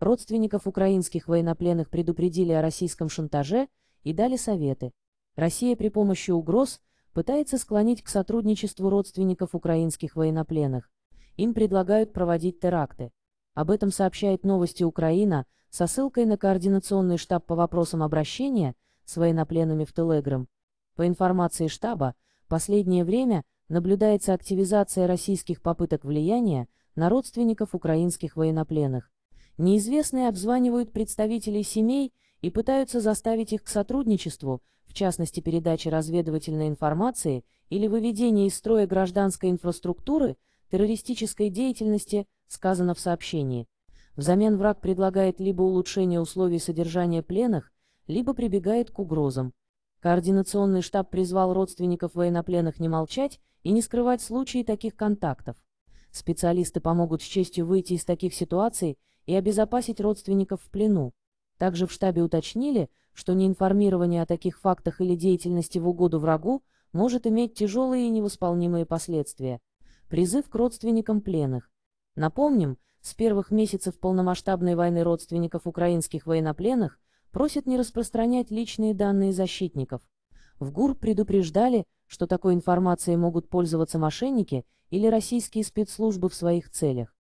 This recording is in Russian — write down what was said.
Родственников украинских военнопленных предупредили о российском шантаже и дали советы. Россия при помощи угроз пытается склонить к сотрудничеству родственников украинских военнопленных. Им предлагают проводить теракты. Об этом сообщает новости Украина со ссылкой на координационный штаб по вопросам обращения с военнопленными в Телеграм. По информации штаба, последнее время наблюдается активизация российских попыток влияния на родственников украинских военнопленных. Неизвестные обзванивают представителей семей и пытаются заставить их к сотрудничеству, в частности передачи разведывательной информации или выведения из строя гражданской инфраструктуры, террористической деятельности, сказано в сообщении. Взамен враг предлагает либо улучшение условий содержания пленных, либо прибегает к угрозам. Координационный штаб призвал родственников военнопленных не молчать и не скрывать случаи таких контактов. Специалисты помогут с честью выйти из таких ситуаций и обезопасить родственников в плену. Также в штабе уточнили, что неинформирование о таких фактах или деятельности в угоду врагу может иметь тяжелые и невосполнимые последствия. Призыв к родственникам пленных. Напомним, с первых месяцев полномасштабной войны родственников украинских военнопленных просят не распространять личные данные защитников. В ГУР предупреждали, что такой информацией могут пользоваться мошенники или российские спецслужбы в своих целях.